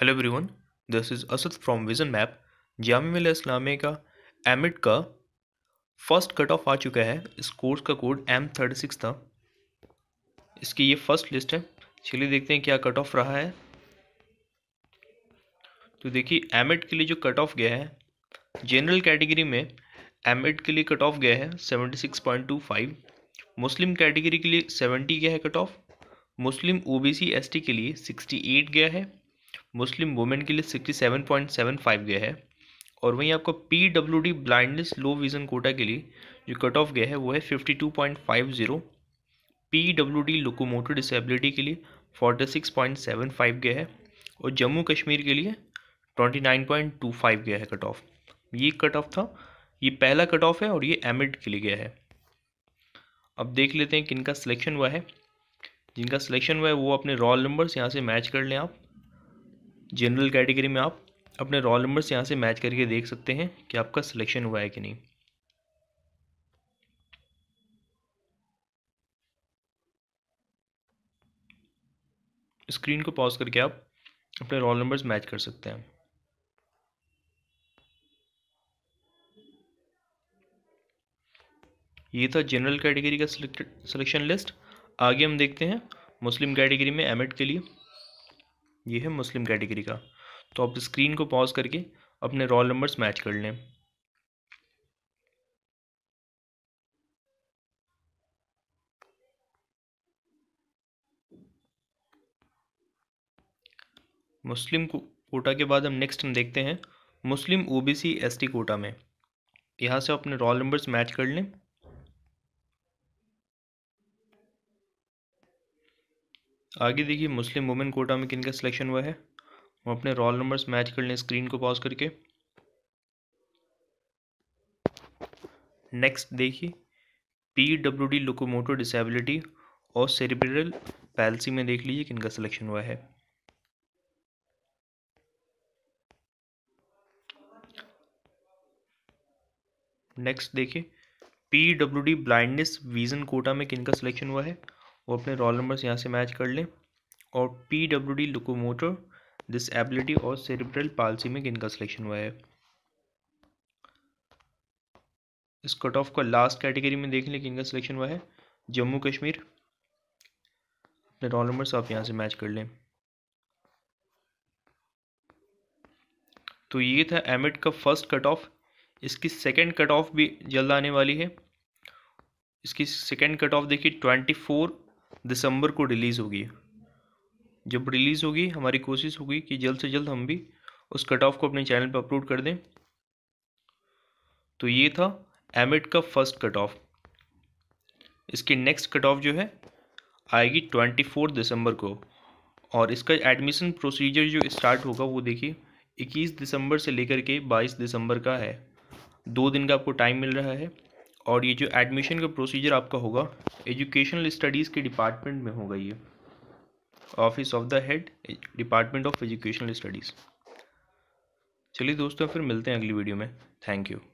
hello everyone this is Asad from vision map जाम इस्लामे का एमिट का फर्स्ट कट ऑफ आ चुका है इस कोर्स का कोड एम थर्टी सिक्स था इसकी ये फर्स्ट लिस्ट है चलिए देखते हैं क्या कट ऑफ रहा है तो देखिए एमिट के लिए जो कट ऑफ गया है जनरल कैटेगरी में एमिट के लिए कट ऑफ गया है seventy six point two five Muslim category के लिए सेवेंटी गया है cut off Muslim O B के लिए सिक्सटी एट गया है मुस्लिम वुमेन के लिए sixty seven point seven five गया है और वहीं आपका P W D blindness low vision quota के लिए जो कट ऑफ गया है वो है fifty two point five zero P W D locomotive disability के लिए forty six point seven five गया है और जम्मू कश्मीर के लिए twenty nine point two five गया है कट ऑफ ये कट ऑफ था ये पहला कट ऑफ है और ये एमिड के लिए गया है अब देख लेते हैं किनका सिलेक्शन हुआ है जिनका सिलेक्शन हुआ है वो अपने रोल नंबर्स यहाँ से मैच कर लें आप जनरल कैटेगरी में आप अपने रोल से यहाँ से मैच करके देख सकते हैं कि आपका सिलेक्शन हुआ है कि नहीं स्क्रीन को पॉज करके आप अपने रोल नंबर्स मैच कर सकते हैं ये था जनरल कैटेगरी का सिलेक्शन लिस्ट आगे हम देखते हैं मुस्लिम कैटेगरी में एमएड के लिए ये है मुस्लिम कैटेगरी का तो आप स्क्रीन को पॉज करके अपने रोल नंबर्स मैच कर लें मुस्लिम कोटा के बाद हम नेक्स्ट हम देखते हैं मुस्लिम ओबीसी एसटी कोटा में यहाँ से अपने रोल नंबर्स मैच कर लें आगे देखिए मुस्लिम वुमेन कोटा में किन का सिलेक्शन हुआ है वो अपने रोल नंबर्स मैच कर लें स्क्रीन को पॉज करके नेक्स्ट देखिए P W D locomoto disability और सेरिब्रल पैलसी में देख लीजिए किन का सिलेक्शन हुआ है नेक्स्ट देखिए P W D blindness vision quota में किनका सिलेक्शन हुआ है वो अपने रोल नंबर्स यहाँ से मैच कर लें और P W D locomotor disability और सेरिब्रल पालसी में इनका सिलेक्शन हुआ है इस कट ऑफ का लास्ट कैटेगरी में देख लें इनका सिलेक्शन हुआ है जम्मू कश्मीर अपने रोल नंबर्स आप यहाँ से मैच कर लें तो ये था एमिट का फर्स्ट कट ऑफ इसकी सेकेंड कट ऑफ भी जल्द आने वाली है इसकी सेकेंड कट ऑफ देखिए ट्वेंटी फोर दिसंबर को रिलीज़ होगी जब रिलीज़ होगी हमारी कोशिश होगी कि जल्द से जल्द हम भी उस कट ऑफ को अपने चैनल पर अपलोड कर दें तो ये था एमिट का फर्स्ट कट ऑफ इसकी नेक्स्ट कट ऑफ जो है आएगी ट्वेंटी फोर दिसंबर को और इसका एडमिशन प्रोसीजर जो स्टार्ट होगा वो देखिए इक्कीस दिसंबर से लेकर के बाईस दिसंबर का है दो दिन का आपको टाइम मिल रहा है और ये जो एडमिशन का प्रोसीजर आपका होगा एजुकेशनल स्टडीज़ के डिपार्टमेंट में होगा ये office of the head department of educational studies चलिए दोस्तों फिर मिलते हैं अगली वीडियो में थैंक यू